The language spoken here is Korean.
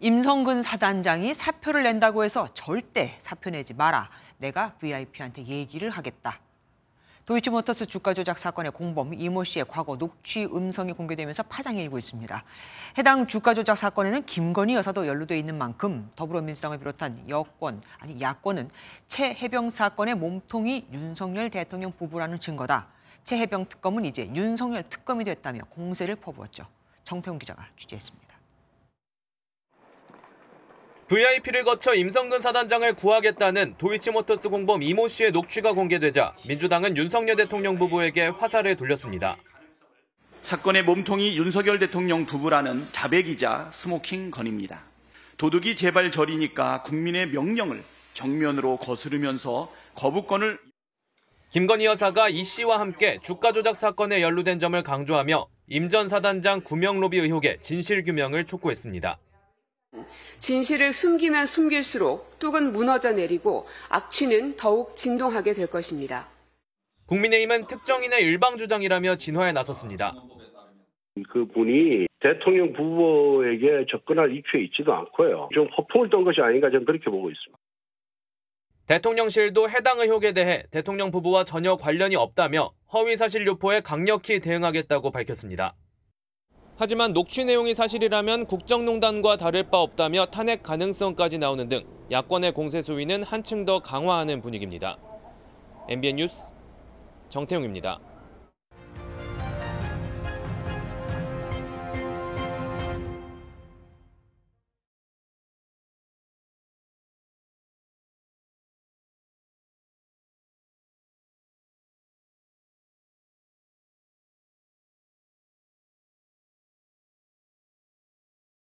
임성근 사단장이 사표를 낸다고 해서 절대 사표 내지 마라. 내가 VIP한테 얘기를 하겠다. 도이치모터스 주가 조작 사건의 공범 이모 씨의 과거 녹취 음성이 공개되면서 파장이 일고 있습니다. 해당 주가 조작 사건에는 김건희 여사도 연루돼 있는 만큼 더불어민주당을 비롯한 여권 아니 야권은 최해병 사건의 몸통이 윤석열 대통령 부부라는 증거다. 최해병 특검은 이제 윤석열 특검이 됐다며 공세를 퍼부었죠. 정태훈 기자가 취재했습니다. VIP를 거쳐 임성근 사단장을 구하겠다는 도이치모터스 공범 이모 씨의 녹취가 공개되자 민주당은 윤석열 대통령 부부에게 화살을 돌렸습니다. 사건의 몸통이 윤석열 대통령 부부라는 자백이자 스모킹 건입니다. 도둑이 재발 저리니까 국민의 명령을 정면으로 거스르면서 거부권을 김건희 여사가 이 씨와 함께 주가 조작 사건에 연루된 점을 강조하며 임 전 사단장 구명 로비 의혹의 진실 규명을 촉구했습니다. 진실을 숨기면 숨길수록 뚝은 무너져 내리고 악취는 더욱 진동하게 될 것입니다. 국민의힘은 특정인의 일방 주장이라며 진화에 나섰습니다. 그분이 대통령 부부에게 접근할 입추에 있지도 않고요. 좀 허풍을 떤 것이 아닌가 저는 그렇게 보고 있습니다. 대통령실도 해당 의혹에 대해 대통령 부부와 전혀 관련이 없다며 허위사실 유포에 강력히 대응하겠다고 밝혔습니다. 하지만 녹취 내용이 사실이라면 국정농단과 다를 바 없다며 탄핵 가능성까지 나오는 등 야권의 공세 수위는 한층 더 강화하는 분위기입니다. MBN 뉴스 정태용입니다.